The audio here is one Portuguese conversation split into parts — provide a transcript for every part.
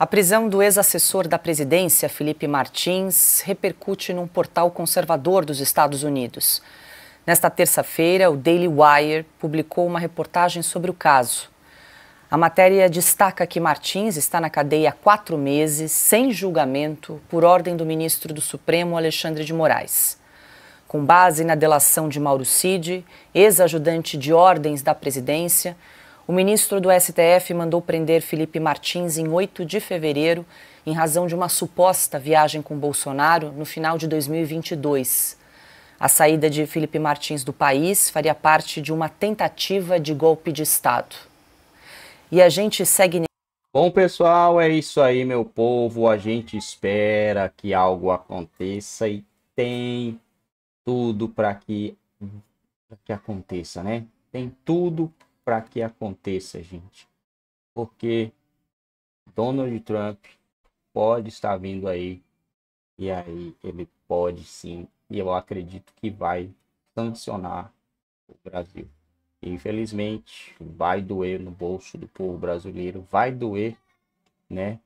A prisão do ex-assessor da presidência, Felipe Martins, repercute num portal conservador dos Estados Unidos. Nesta terça-feira, o Daily Wire publicou uma reportagem sobre o caso. A matéria destaca que Martins está na cadeia há quatro meses, sem julgamento, por ordem do ministro do Supremo, Alexandre de Moraes. Com base na delação de Mauro Cid, ex-ajudante de ordens da presidência, o ministro do STF mandou prender Felipe Martins em 8 de fevereiro, em razão de uma suposta viagem com Bolsonaro no final de 2022. A saída de Felipe Martins do país faria parte de uma tentativa de golpe de Estado. E a gente segue. Bom, pessoal, é isso aí, meu povo. A gente espera que algo aconteça e tem tudo para que, que aconteça, né? Tem tudo para que aconteça, gente. Porque Donald Trump pode estar vindo aí e aí ele pode sim, e eu acredito que vai sancionar o Brasil. infelizmente, vai doer no bolso do povo brasileiro, vai doer, né?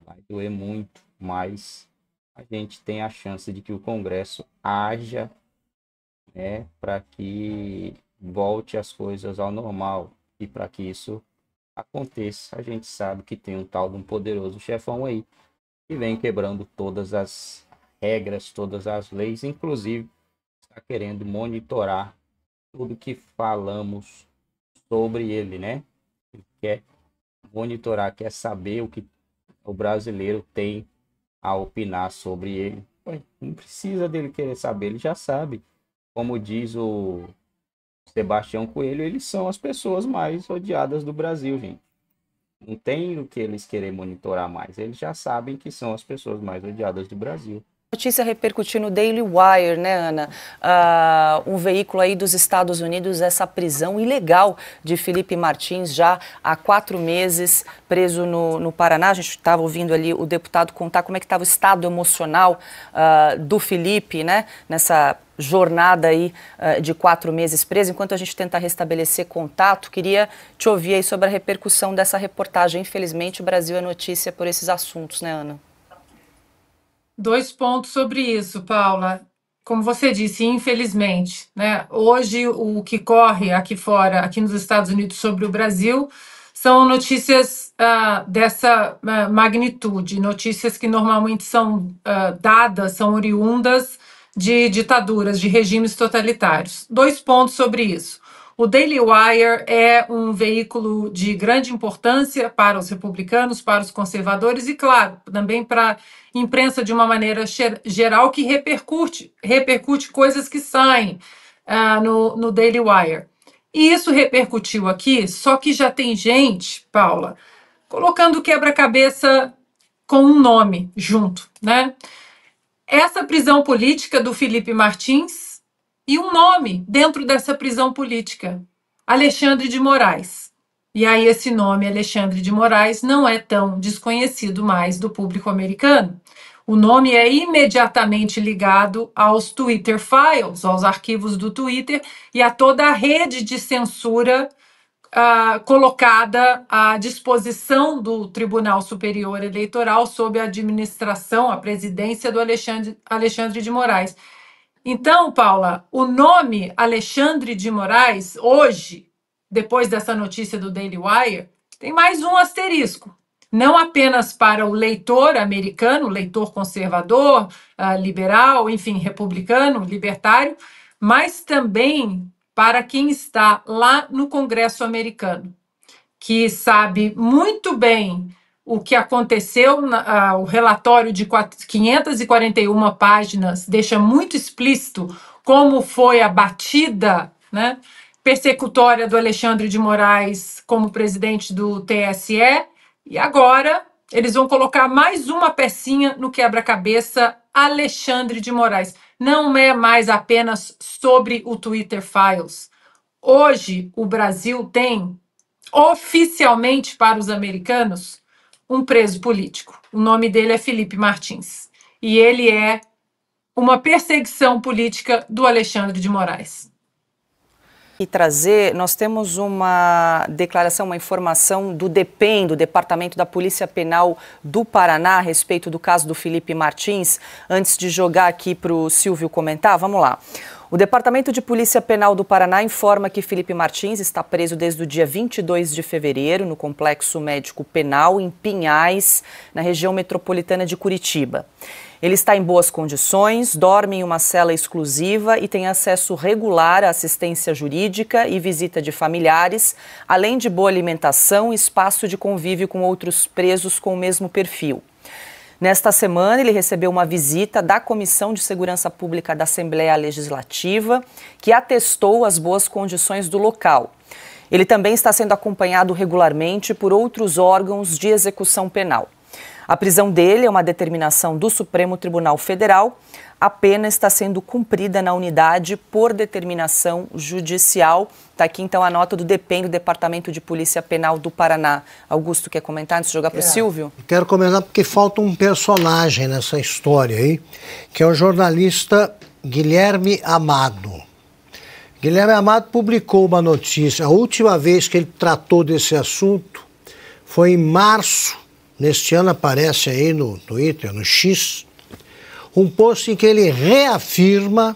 Vai doer muito, mas a gente tem a chance de que o Congresso haja, né, para que volte as coisas ao normal. E para que isso aconteça, a gente sabe que tem um tal de um poderoso chefão aí que vem quebrando todas as regras, todas as leis, inclusive está querendo monitorar tudo que falamos sobre ele, né? Ele quer monitorar, quer saber o que o brasileiro tem a opinar sobre ele. Não precisa dele querer saber, ele já sabe. Como diz o Sebastião Coelho, eles são as pessoas mais odiadas do Brasil, gente. Não tem o que eles querem monitorar mais. Eles já sabem que são as pessoas mais odiadas do Brasil notícia repercutindo no Daily Wire, né, Ana? Uh, um veículo aí dos Estados Unidos, essa prisão ilegal de Felipe Martins, já há quatro meses preso no, no Paraná. A gente estava ouvindo ali o deputado contar como é que estava o estado emocional uh, do Felipe, né, nessa jornada aí uh, de quatro meses preso. Enquanto a gente tenta restabelecer contato, queria te ouvir aí sobre a repercussão dessa reportagem. Infelizmente, o Brasil é notícia por esses assuntos, né, Ana? Dois pontos sobre isso, Paula. Como você disse, infelizmente, né? Hoje o que corre aqui fora, aqui nos Estados Unidos sobre o Brasil, são notícias ah, dessa ah, magnitude, notícias que normalmente são ah, dadas, são oriundas de ditaduras, de regimes totalitários. Dois pontos sobre isso. O Daily Wire é um veículo de grande importância para os republicanos, para os conservadores e, claro, também para a imprensa de uma maneira geral que repercute, repercute coisas que saem uh, no, no Daily Wire. E isso repercutiu aqui, só que já tem gente, Paula, colocando quebra-cabeça com um nome junto, né? Essa prisão política do Felipe Martins e um nome dentro dessa prisão política: Alexandre de Moraes. E aí, esse nome, Alexandre de Moraes, não é tão desconhecido mais do público americano. O nome é imediatamente ligado aos Twitter Files, aos arquivos do Twitter e a toda a rede de censura Uh, colocada à disposição do Tribunal Superior Eleitoral sob a administração, a presidência do Alexandre, Alexandre de Moraes. Então, Paula, o nome Alexandre de Moraes, hoje, depois dessa notícia do Daily Wire, tem mais um asterisco. Não apenas para o leitor americano, leitor conservador, ah, liberal, enfim, republicano, libertário, mas também para quem está lá no Congresso americano, que sabe muito bem o que aconteceu, o relatório de 541 páginas deixa muito explícito como foi a batida né, persecutória do Alexandre de Moraes como presidente do TSE. E agora eles vão colocar mais uma pecinha no quebra-cabeça Alexandre de Moraes. Não é mais apenas sobre o Twitter Files. Hoje, o Brasil tem, oficialmente para os americanos, um preso político. O nome dele é Felipe Martins. E ele é uma perseguição política do Alexandre de Moraes. E trazer, nós temos uma declaração, uma informação do DEPEN, do Departamento da Polícia Penal do Paraná, a respeito do caso do Felipe Martins, antes de jogar aqui para o Silvio comentar. Vamos lá. O Departamento de Polícia Penal do Paraná informa que Felipe Martins está preso desde o dia 22 de fevereiro no Complexo Médico Penal em Pinhais, na região metropolitana de Curitiba. Ele está em boas condições, dorme em uma cela exclusiva e tem acesso regular à assistência jurídica e visita de familiares, além de boa alimentação e espaço de convívio com outros presos com o mesmo perfil. Nesta semana, ele recebeu uma visita da Comissão de Segurança Pública da Assembleia Legislativa, que atestou as boas condições do local. Ele também está sendo acompanhado regularmente por outros órgãos de execução penal. A prisão dele é uma determinação do Supremo Tribunal Federal. A pena está sendo cumprida na unidade por determinação judicial. Está aqui então a nota do DEPEN, do Departamento de Polícia Penal do Paraná. Augusto, quer comentar antes de jogar para o Silvio? Quero comentar porque falta um personagem nessa história aí, que é o jornalista Guilherme Amado. Guilherme Amado publicou uma notícia. A última vez que ele tratou desse assunto foi em março neste ano aparece aí no Twitter, no X, um post em que ele reafirma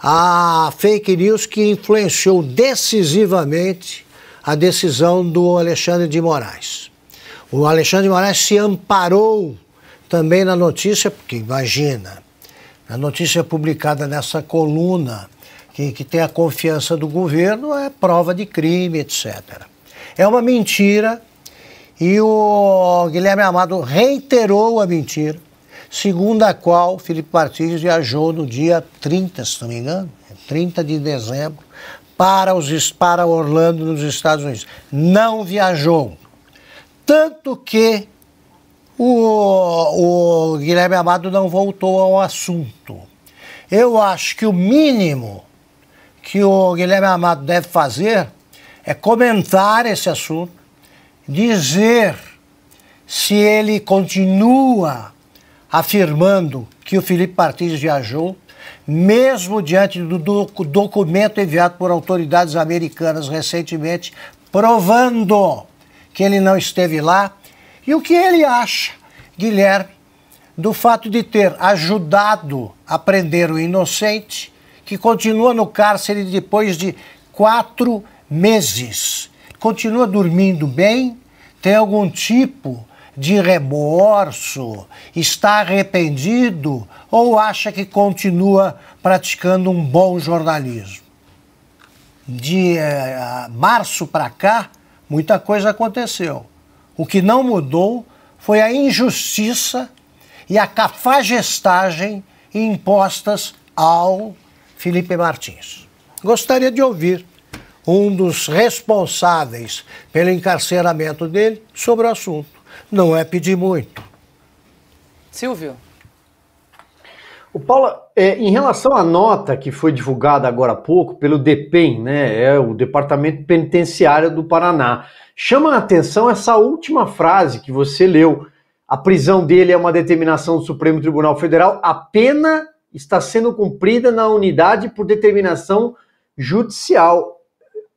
a fake news que influenciou decisivamente a decisão do Alexandre de Moraes. O Alexandre de Moraes se amparou também na notícia, porque imagina, a notícia publicada nessa coluna, que, que tem a confiança do governo, é prova de crime, etc. É uma mentira e o Guilherme Amado reiterou a mentira, segundo a qual Felipe Martins viajou no dia 30, se não me engano, 30 de dezembro, para, os, para Orlando, nos Estados Unidos. Não viajou. Tanto que o, o Guilherme Amado não voltou ao assunto. Eu acho que o mínimo que o Guilherme Amado deve fazer é comentar esse assunto dizer se ele continua afirmando que o Felipe Martins viajou, mesmo diante do documento enviado por autoridades americanas recentemente, provando que ele não esteve lá, e o que ele acha, Guilherme, do fato de ter ajudado a prender o inocente, que continua no cárcere depois de quatro meses continua dormindo bem? Tem algum tipo de remorso? Está arrependido? Ou acha que continua praticando um bom jornalismo? De eh, março para cá, muita coisa aconteceu. O que não mudou foi a injustiça e a cafagestagem impostas ao Felipe Martins. Gostaria de ouvir um dos responsáveis pelo encarceramento dele sobre o assunto. Não é pedir muito. Silvio. O Paula, é, em relação à nota que foi divulgada agora há pouco pelo DEPEN, né, é o Departamento Penitenciário do Paraná, chama a atenção essa última frase que você leu. A prisão dele é uma determinação do Supremo Tribunal Federal, a pena está sendo cumprida na unidade por determinação judicial.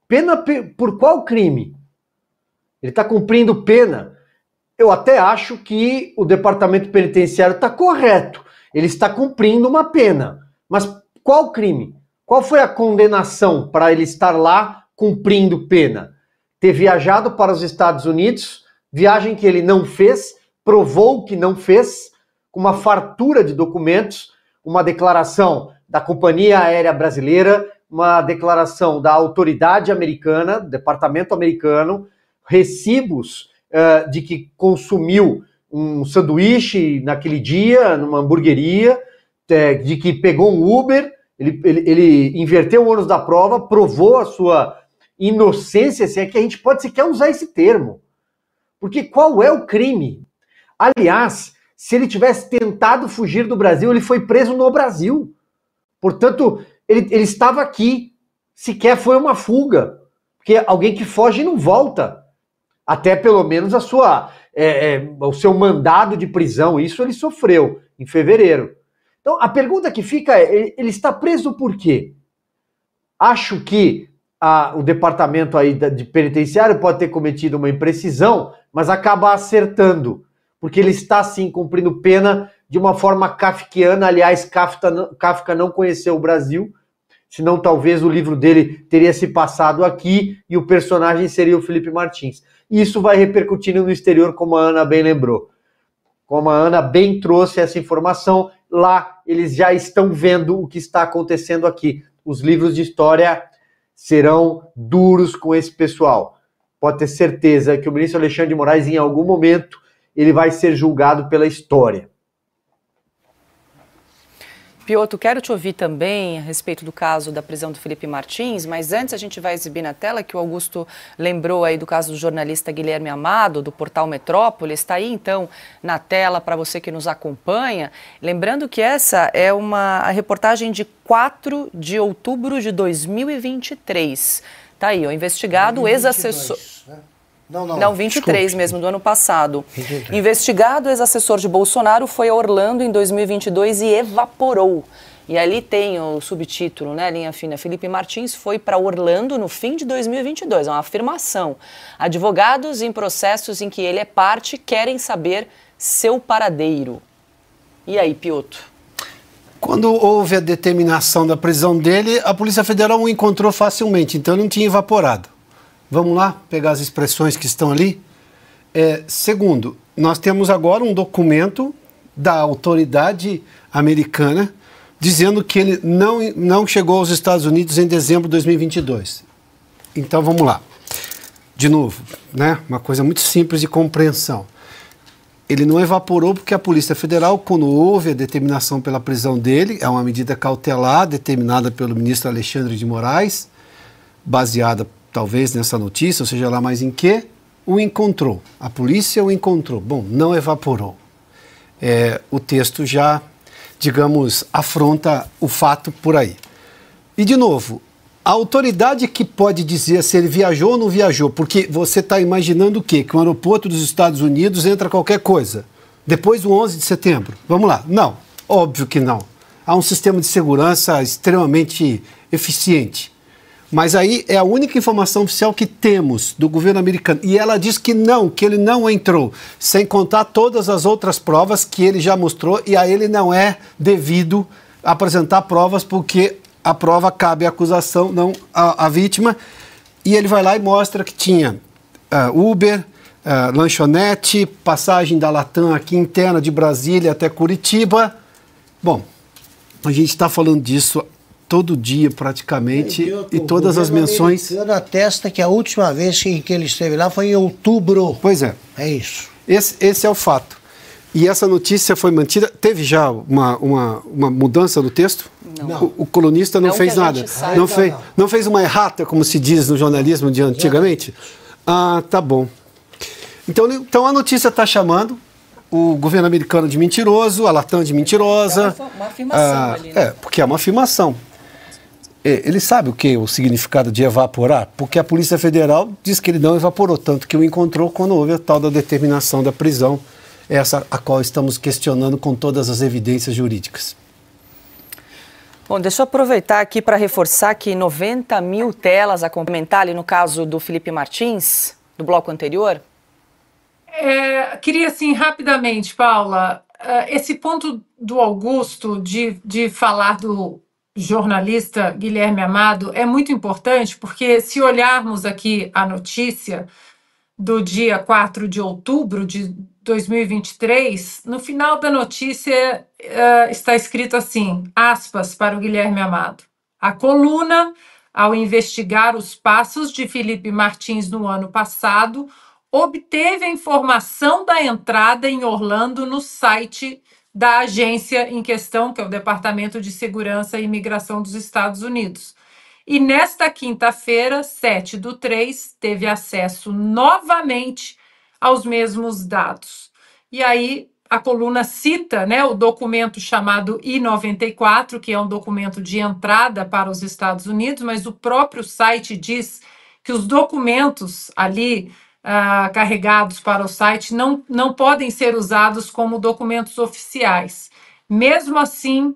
Pena por qual crime? Ele está cumprindo pena. Eu até acho que o departamento penitenciário está correto. Ele está cumprindo uma pena. Mas qual crime? Qual foi a condenação para ele estar lá cumprindo pena? Ter viajado para os Estados Unidos, viagem que ele não fez, provou que não fez, com uma fartura de documentos, uma declaração da Companhia Aérea Brasileira, uma declaração da autoridade americana, departamento americano, recibos uh, de que consumiu um sanduíche naquele dia, numa hamburgueria, eh, de que pegou um Uber, ele, ele, ele inverteu o ônus da prova, provou a sua inocência, se é que a gente pode sequer usar esse termo. Porque qual é o crime? Aliás, se ele tivesse tentado fugir do Brasil, ele foi preso no Brasil. Portanto, ele, ele estava aqui. Sequer foi uma fuga. Porque alguém que foge não volta. Até pelo menos a sua, é, é, o seu mandado de prisão, isso ele sofreu em fevereiro. Então a pergunta que fica é: ele está preso por quê? Acho que a, o departamento aí da, de penitenciário pode ter cometido uma imprecisão, mas acaba acertando, porque ele está sim cumprindo pena de uma forma kafkiana. Aliás, Kafka não conheceu o Brasil, senão talvez o livro dele teria se passado aqui e o personagem seria o Felipe Martins. Isso vai repercutindo no exterior, como a Ana bem lembrou. Como a Ana bem trouxe essa informação, lá eles já estão vendo o que está acontecendo aqui. Os livros de história serão duros com esse pessoal. Pode ter certeza que o ministro Alexandre de Moraes, em algum momento, ele vai ser julgado pela história. Pioto, quero te ouvir também a respeito do caso da prisão do Felipe Martins, mas antes a gente vai exibir na tela que o Augusto lembrou aí do caso do jornalista Guilherme Amado, do portal Metrópolis. Está aí então na tela para você que nos acompanha. Lembrando que essa é uma reportagem de 4 de outubro de 2023. Está aí, o investigado ex-assessor. Né? Não, não. Não, 23 desculpe. mesmo, do ano passado. Investigado, ex-assessor de Bolsonaro foi a Orlando em 2022 e evaporou. E ali tem o subtítulo, né, linha fina. Felipe Martins foi para Orlando no fim de 2022. É uma afirmação. Advogados em processos em que ele é parte querem saber seu paradeiro. E aí, Pioto? Quando houve a determinação da prisão dele, a Polícia Federal o encontrou facilmente, então não tinha evaporado. Vamos lá pegar as expressões que estão ali? É, segundo, nós temos agora um documento da autoridade americana dizendo que ele não, não chegou aos Estados Unidos em dezembro de 2022. Então vamos lá. De novo, né? uma coisa muito simples de compreensão. Ele não evaporou porque a Polícia Federal, quando houve a determinação pela prisão dele, é uma medida cautelar determinada pelo ministro Alexandre de Moraes, baseada talvez nessa notícia, ou seja lá mais em que, o encontrou. A polícia o encontrou. Bom, não evaporou. É, o texto já, digamos, afronta o fato por aí. E, de novo, a autoridade que pode dizer se ele viajou ou não viajou, porque você está imaginando o quê? Que o um aeroporto dos Estados Unidos entra qualquer coisa. Depois do 11 de setembro. Vamos lá. Não, óbvio que não. Há um sistema de segurança extremamente eficiente. Mas aí é a única informação oficial que temos do governo americano. E ela diz que não, que ele não entrou, sem contar todas as outras provas que ele já mostrou e a ele não é devido apresentar provas porque a prova cabe à acusação, não à, à vítima. E ele vai lá e mostra que tinha uh, Uber, uh, lanchonete, passagem da Latam aqui interna de Brasília até Curitiba. Bom, a gente está falando disso todo dia praticamente e todas as menções. Na atesta que a última vez que, que ele esteve lá foi em outubro. Pois é. É isso. Esse, esse é o fato. E essa notícia foi mantida. Teve já uma, uma, uma mudança no texto? Não. O, o colunista não, não fez nada. não, fez, não. não fez uma errata, como se diz no jornalismo de antigamente? Ah, tá bom. Então, então a notícia está chamando o governo americano de mentiroso, a Latam de mentirosa. É então, uma, uma afirmação ah, ali, né? É, porque é uma afirmação. É, ele sabe o que é o significado de evaporar? Porque a Polícia Federal diz que ele não evaporou, tanto que o encontrou quando houve a tal da determinação da prisão, essa a qual estamos questionando com todas as evidências jurídicas. Bom, deixa eu aproveitar aqui para reforçar que 90 mil telas a complementar ali no caso do Felipe Martins, do bloco anterior. É, queria, assim, rapidamente, Paula, eh, esse ponto do Augusto de, de falar do jornalista Guilherme Amado é muito importante, porque se olharmos aqui a notícia do dia 4 de outubro de 2023, no final da notícia uh, está escrito assim: aspas para o Guilherme Amado. A coluna, ao investigar os passos de Felipe Martins no ano passado, obteve a informação da entrada em Orlando no site da agência em questão, que é o Departamento de Segurança e Imigração dos Estados Unidos. E nesta quinta-feira, 7 do 3, teve acesso novamente aos mesmos dados. E aí a coluna cita né, o documento chamado I-94, que é um documento de entrada para os Estados Unidos, mas o próprio site diz que os documentos ali ah, carregados para o site não, não podem ser usados como documentos oficiais. Mesmo assim,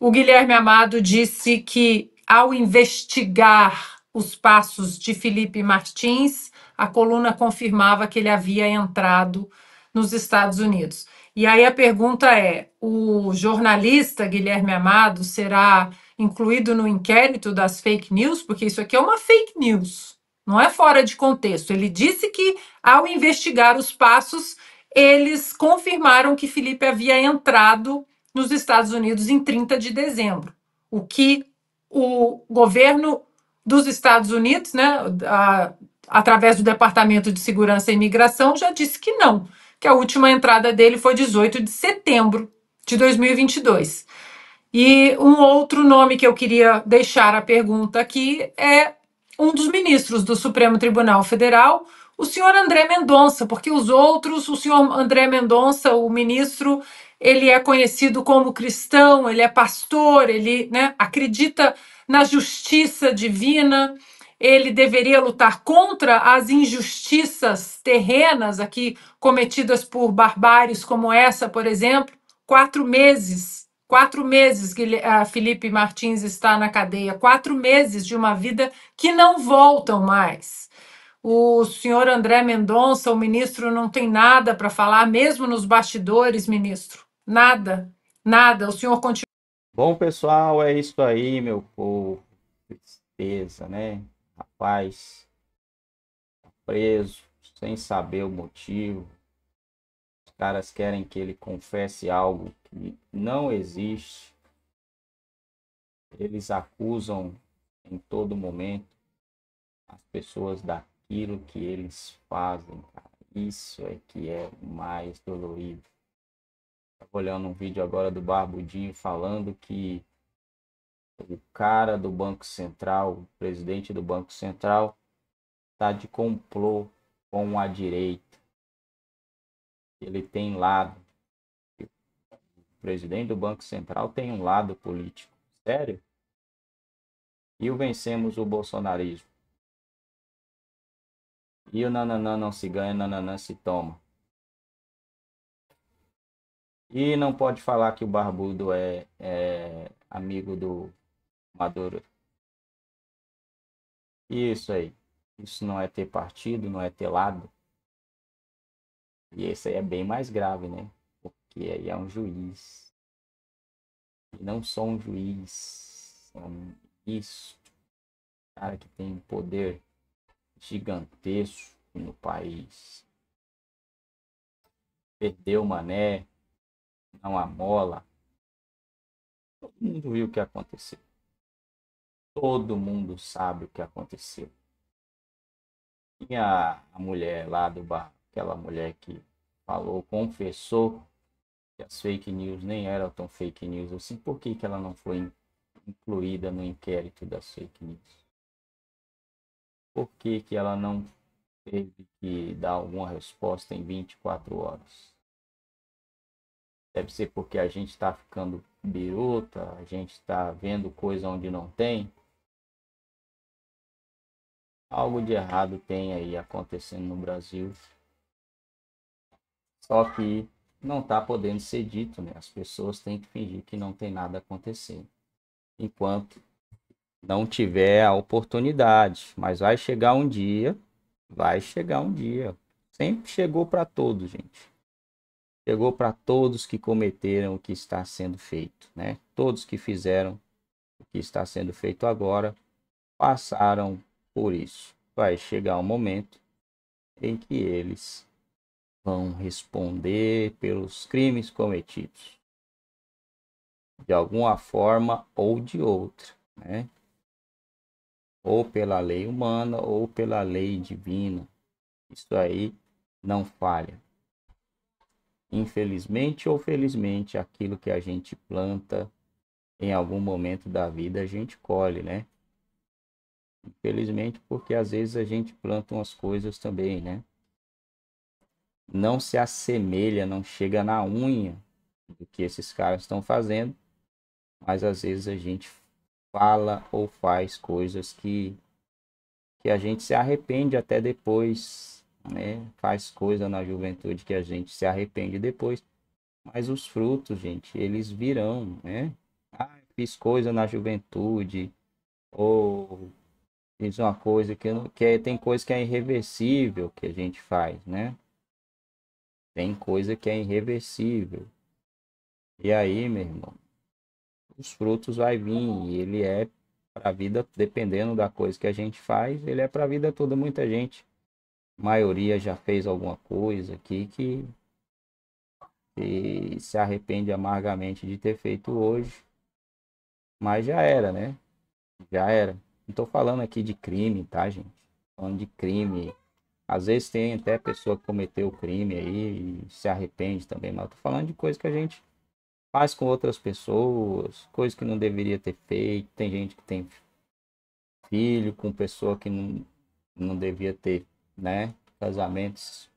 o Guilherme Amado disse que, ao investigar os passos de Felipe Martins, a coluna confirmava que ele havia entrado nos Estados Unidos. E aí a pergunta é: o jornalista Guilherme Amado será incluído no inquérito das fake news? Porque isso aqui é uma fake news não é fora de contexto. Ele disse que, ao investigar os passos, eles confirmaram que Felipe havia entrado nos Estados Unidos em 30 de dezembro, o que o governo dos Estados Unidos, né, a, através do Departamento de Segurança e Imigração, já disse que não, que a última entrada dele foi 18 de setembro de 2022. E um outro nome que eu queria deixar a pergunta aqui é um dos ministros do Supremo Tribunal Federal, o senhor André Mendonça, porque os outros, o senhor André Mendonça, o ministro, ele é conhecido como cristão, ele é pastor, ele né, acredita na justiça divina, ele deveria lutar contra as injustiças terrenas aqui cometidas por barbáries como essa, por exemplo. Quatro meses Quatro meses que Felipe Martins está na cadeia, quatro meses de uma vida que não voltam mais. O senhor André Mendonça, o ministro, não tem nada para falar, mesmo nos bastidores, ministro. Nada, nada. O senhor continua. Bom, pessoal, é isso aí, meu povo. Tristeza, né? Rapaz, tá preso, sem saber o motivo, caras querem que ele confesse algo que não existe. Eles acusam em todo momento as pessoas daquilo que eles fazem. Isso é que é mais dolorido. Estava olhando um vídeo agora do Barbudinho falando que o cara do Banco Central, o presidente do Banco Central, está de complô com a direita ele tem lado. O presidente do Banco Central tem um lado político. Sério? E o vencemos o bolsonarismo. E o nananã não se ganha, nananã se toma. E não pode falar que o barbudo é, é amigo do Maduro. Isso aí. Isso não é ter partido, não é ter lado. E esse aí é bem mais grave, né? Porque aí é um juiz. E não só um juiz, é um cara que tem um poder gigantesco no país. Perdeu o mané, não mola Todo mundo viu o que aconteceu. Todo mundo sabe o que aconteceu. Tinha a mulher lá do bar aquela mulher que falou, confessou que as fake news nem eram tão fake news assim, por que, que ela não foi incluída no inquérito das fake news? Por que, que ela não teve que dar alguma resposta em 24 horas? Deve ser porque a gente está ficando biruta, a gente está vendo coisa onde não tem. Algo de errado tem aí acontecendo no Brasil só que não está podendo ser dito, né? As pessoas têm que fingir que não tem nada acontecendo. Enquanto não tiver a oportunidade, mas vai chegar um dia, vai chegar um dia. Sempre chegou para todos, gente. Chegou para todos que cometeram o que está sendo feito, né? Todos que fizeram o que está sendo feito agora passaram por isso. Vai chegar um momento em que eles vão responder pelos crimes cometidos de alguma forma ou de outra, né? Ou pela lei humana ou pela lei divina. Isso aí não falha. Infelizmente ou felizmente, aquilo que a gente planta em algum momento da vida a gente colhe, né? Infelizmente, porque às vezes a gente planta umas coisas também, né? não se assemelha, não chega na unha do que esses caras estão fazendo, mas às vezes a gente fala ou faz coisas que que a gente se arrepende até depois, né? Faz coisa na juventude que a gente se arrepende depois, mas os frutos, gente, eles virão, né? Ah, fiz coisa na juventude ou fiz uma coisa que, não, que é, tem coisa que é irreversível que a gente faz, né? Tem coisa que é irreversível. E aí, meu irmão, os frutos vai vir e ele é para a vida, dependendo da coisa que a gente faz, ele é para a vida toda. Muita gente, maioria já fez alguma coisa aqui que, se arrepende amargamente de ter feito hoje, mas já era, né? Já era. Não estou falando aqui de crime, tá, gente? Tô falando de crime, às vezes tem até pessoa que cometeu o crime aí e se arrepende também, mas eu tô falando de coisa que a gente faz com outras pessoas, coisa que não deveria ter feito. Tem gente que tem filho com pessoa que não, não devia ter, né? Casamentos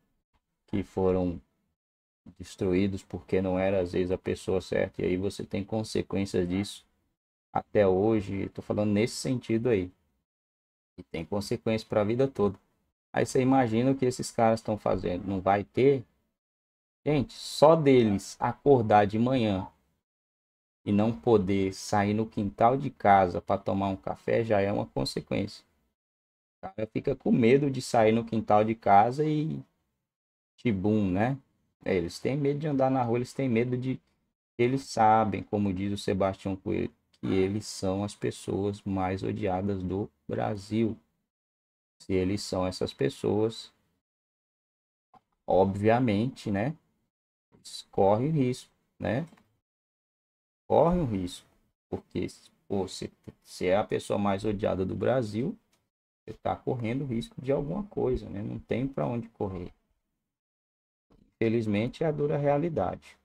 que foram destruídos porque não era às vezes a pessoa certa e aí você tem consequências disso até hoje. tô falando nesse sentido aí e tem consequência para a vida toda. Aí você imagina o que esses caras estão fazendo. Não vai ter. Gente, só deles acordar de manhã e não poder sair no quintal de casa para tomar um café já é uma consequência. O cara fica com medo de sair no quintal de casa e. Tibum, né? É, eles têm medo de andar na rua, eles têm medo de. Eles sabem, como diz o Sebastião Coelho, que eles são as pessoas mais odiadas do Brasil se eles são essas pessoas, obviamente, né? Corre correm risco, né? Corre o risco, porque pô, se você é a pessoa mais odiada do Brasil, você está correndo risco de alguma coisa, né? Não tem para onde correr. Infelizmente, é a dura realidade.